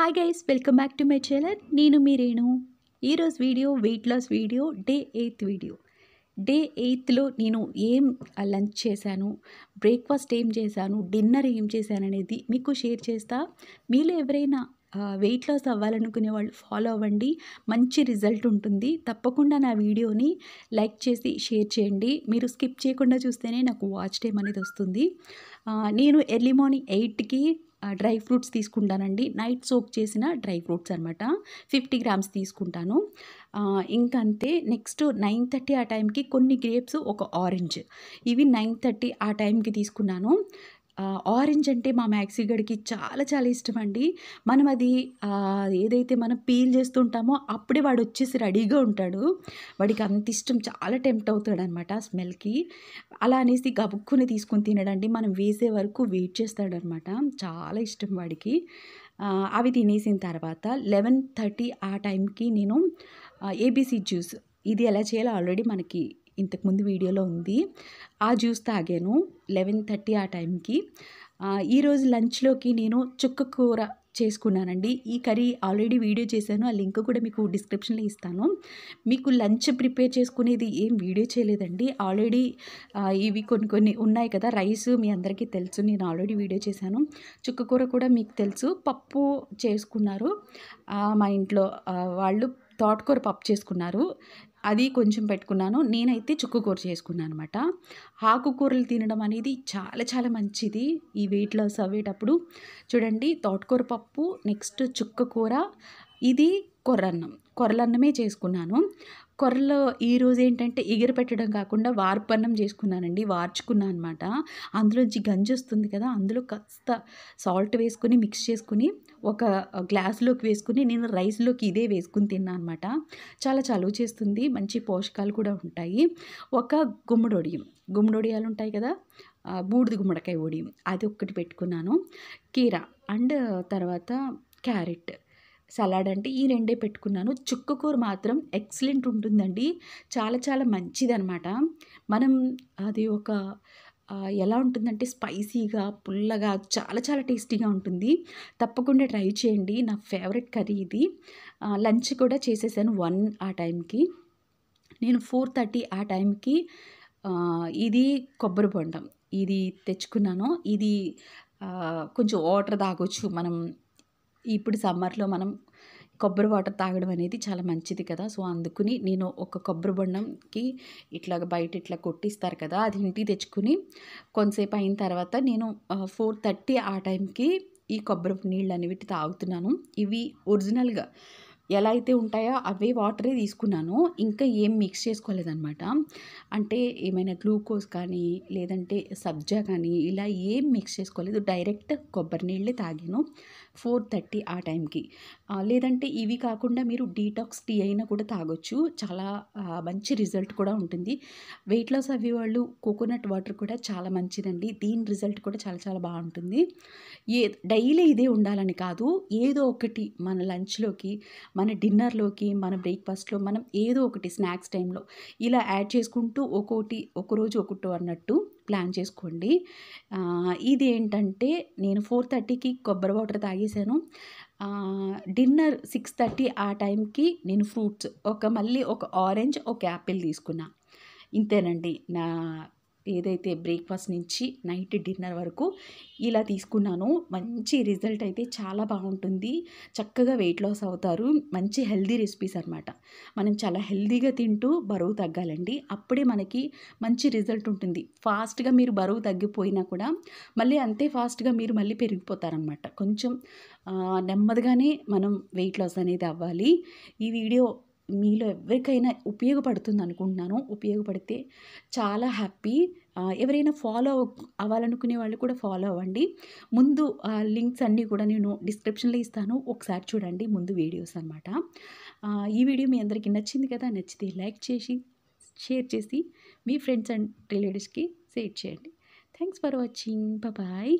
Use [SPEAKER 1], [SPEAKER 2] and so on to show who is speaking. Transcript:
[SPEAKER 1] hi guys welcome back to my channel నేను మీరేను ఈరోజు video weight loss video day eighth video day ఎయిత్లో నేను ఏం లంచ్ చేశాను బ్రేక్ఫాస్ట్ ఏం చేశాను డిన్నర్ ఏం చేశాను అనేది మీకు షేర్ చేస్తా మీలో ఎవరైనా వెయిట్ లాస్ అవ్వాలనుకునే వాళ్ళు ఫాలో అవ్వండి మంచి రిజల్ట్ ఉంటుంది తప్పకుండా నా వీడియోని లైక్ చేసి షేర్ చేయండి మీరు స్కిప్ చేయకుండా చూస్తేనే నాకు వాచ్ టైం అనేది వస్తుంది నేను ఎర్లీ మార్నింగ్ ఎయిట్కి డ్రై ఫ్రూట్స్ తీసుకుంటానండి నైట్ సోక్ చేసిన డ్రై ఫ్రూట్స్ అనమాట ఫిఫ్టీ గ్రామ్స్ తీసుకుంటాను ఇంకంతే నెక్స్ట్ నైన్ థర్టీ ఆ టైంకి కొన్ని గ్రేప్స్ ఒక ఆరెంజ్ ఇవి నైన్ థర్టీ ఆ టైంకి తీసుకున్నాను ఆరెంజ్ అంటే మా గడికి చాలా చాలా ఇష్టం అండి మనం అది ఏదైతే మనం పీల్ చేస్తుంటామో అప్పుడే వాడు వచ్చేసి రెడీగా ఉంటాడు వాడికి అంత ఇష్టం చాలా టెంప్ట్ అవుతాడు అనమాట స్మెల్కి అలా అనేసి గబుక్కుని తీసుకుని తినడండి మనం వేసే వరకు వెయిట్ చేస్తాడనమాట చాలా ఇష్టం వాడికి అవి తినేసిన తర్వాత లెవెన్ థర్టీ ఆ టైంకి నేను ఏబీసీ జ్యూస్ ఇది ఎలా చేయాలో ఆల్రెడీ మనకి ఇంతకుముందు వీడియోలో ఉంది ఆ జ్యూస్ తాగాను లెవెన్ థర్టీ ఆ టైంకి ఈరోజు లంచ్లోకి నేను చుక్క కూర చేసుకున్నానండి ఈ కర్రీ ఆల్రెడీ వీడియో చేశాను ఆ లింక్ కూడా మీకు డిస్క్రిప్షన్లో ఇస్తాను మీకు లంచ్ ప్రిపేర్ చేసుకునేది ఏం వీడియో చేయలేదండి ఆల్రెడీ ఇవి కొన్ని కొన్ని ఉన్నాయి కదా రైస్ మీ అందరికీ తెలుసు నేను ఆల్రెడీ వీడియో చేశాను చుక్క కూర కూడా మీకు తెలుసు పప్పు చేసుకున్నారు మా ఇంట్లో వాళ్ళు తోటకూర పప్పు చేసుకున్నారు అది కొంచెం పెట్టుకున్నాను నేనైతే చుక్కకూర చేసుకున్నాను అనమాట ఆకుకూరలు తినడం అనేది చాలా చాలా మంచిది ఈ వెయిట్ లాస్ అవ్వేటప్పుడు చూడండి తోటకూర పప్పు నెక్స్ట్ చుక్కకూర ఇది కొర్రన్నం కొర్రలన్నమే చేసుకున్నాను కొర్రలో ఈరోజు ఏంటంటే ఎగిరి పెట్టడం కాకుండా వార్పన్నం చేసుకున్నానండి వార్చుకున్నాను అనమాట అందులోంచి గంజి వస్తుంది కదా అందులో కాస్త సాల్ట్ వేసుకుని మిక్స్ చేసుకుని ఒక గ్లాస్లోకి వేసుకుని నేను రైస్లోకి ఇదే వేసుకుని తిన్నాను అనమాట చాలా చలువ చేస్తుంది మంచి పోషకాలు కూడా ఉంటాయి ఒక గుమ్మడొడియం గుమ్మడొడియాలు ఉంటాయి కదా బూడిద గుమ్మడికాయ ఒడియం అది ఒక్కటి పెట్టుకున్నాను కీర అండ్ తర్వాత క్యారెట్ సలాడ్ అంటే ఈ రెండే పెట్టుకున్నాను చుక్క కూర మాత్రం ఎక్సలెంట్ ఉంటుందండి చాలా చాలా మంచిది అనమాట మనం అది ఒక ఎలా ఉంటుందంటే స్పైసీగా పుల్లగా చాలా చాలా టేస్టీగా ఉంటుంది తప్పకుండా ట్రై చేయండి నా ఫేవరెట్ కర్రీ ఇది లంచ్ కూడా చేసేసాను వన్ ఆ టైంకి నేను ఫోర్ థర్టీ ఆ టైంకి ఇది కొబ్బరి బొండం ఇది తెచ్చుకున్నాను ఇది కొంచెం వాటర్ తాగొచ్చు మనం ఇప్పుడు సమ్మర్లో మనం కొబ్బరి వాటర్ తాగడం అనేది చాలా మంచిది కదా సో అందుకుని నేను ఒక కొబ్బరి బొండంకి ఇట్లా బయట ఇట్లా కొట్టిస్తారు కదా అది ఇంటికి తెచ్చుకుని కొంతసేపు అయిన తర్వాత నేను ఫోర్ థర్టీ ఆ టైంకి ఈ కొబ్బరి నీళ్ళు అనేవి తాగుతున్నాను ఇవి ఒరిజినల్గా ఎలా అయితే ఉంటాయో అవే వాటరే తీసుకున్నాను ఇంకా ఏం మిక్స్ చేసుకోలేదనమాట అంటే ఏమైనా గ్లూకోజ్ కానీ లేదంటే సబ్జా కానీ ఇలా ఏం మిక్స్ చేసుకోలేదు డైరెక్ట్ కొబ్బరి నీళ్ళే తాగాను ఫోర్ థర్టీ ఆ టైంకి లేదంటే ఇవి కాకుండా మీరు డీటాక్స్ టీ అయినా కూడా తాగొచ్చు చాలా మంచి రిజల్ట్ కూడా ఉంటుంది వెయిట్ లాస్ అవి వాళ్ళు కోకోనట్ వాటర్ కూడా చాలా మంచిదండి దీని రిజల్ట్ కూడా చాలా చాలా బాగుంటుంది ఏ డైలీ ఇదే ఉండాలని కాదు ఏదో ఒకటి మన లంచ్లోకి మన డిన్నర్లోకి మన బ్రేక్ఫాస్ట్లో మనం ఏదో ఒకటి స్నాక్స్ టైంలో ఇలా యాడ్ చేసుకుంటూ ఒక్కోటి ఒక రోజు ఒకటో అన్నట్టు ప్లాన్ చేసుకోండి ఇది ఏంటంటే నేను ఫోర్ థర్టీకి కొబ్బరి వాటర్ తాగేశాను డిన్నర్ సిక్స్ థర్టీ ఆ టైంకి నేను ఫ్రూట్స్ ఒక మళ్ళీ ఒక ఆరెంజ్ ఒక యాపిల్ తీసుకున్నా ఇంతేనండి నా ఏదైతే బ్రేక్ఫాస్ట్ నుంచి నైట్ డిన్నర్ వరకు ఇలా తీసుకున్నాను మంచి రిజల్ట్ అయితే చాలా బాగుంటుంది చక్కగా వెయిట్ లాస్ అవుతారు మంచి హెల్దీ రెసిపీస్ అనమాట మనం చాలా హెల్దీగా తింటూ బరువు తగ్గాలండి అప్పుడే మనకి మంచి రిజల్ట్ ఉంటుంది ఫాస్ట్గా మీరు బరువు తగ్గిపోయినా కూడా మళ్ళీ అంతే ఫాస్ట్గా మీరు మళ్ళీ పెరిగిపోతారనమాట కొంచెం నెమ్మదిగానే మనం వెయిట్ లాస్ అనేది అవ్వాలి ఈ వీడియో మీలో ఎవరికైనా ఉపయోగపడుతుంది అనుకుంటున్నాను ఉపయోగపడితే చాలా హ్యాపీ ఎవరైనా ఫాలో అవ్వాలనుకునే వాళ్ళు కూడా ఫాలో అవ్వండి ముందు లింక్స్ అన్నీ కూడా నేను డిస్క్రిప్షన్లో ఇస్తాను ఒకసారి చూడండి ముందు వీడియోస్ అనమాట ఈ వీడియో మీ అందరికీ నచ్చింది కదా నచ్చితే లైక్ చేసి షేర్ చేసి మీ ఫ్రెండ్స్ అండ్ రిలేటివ్స్కి షేర్ చేయండి థ్యాంక్స్ ఫర్ వాచింగ్ బాయ్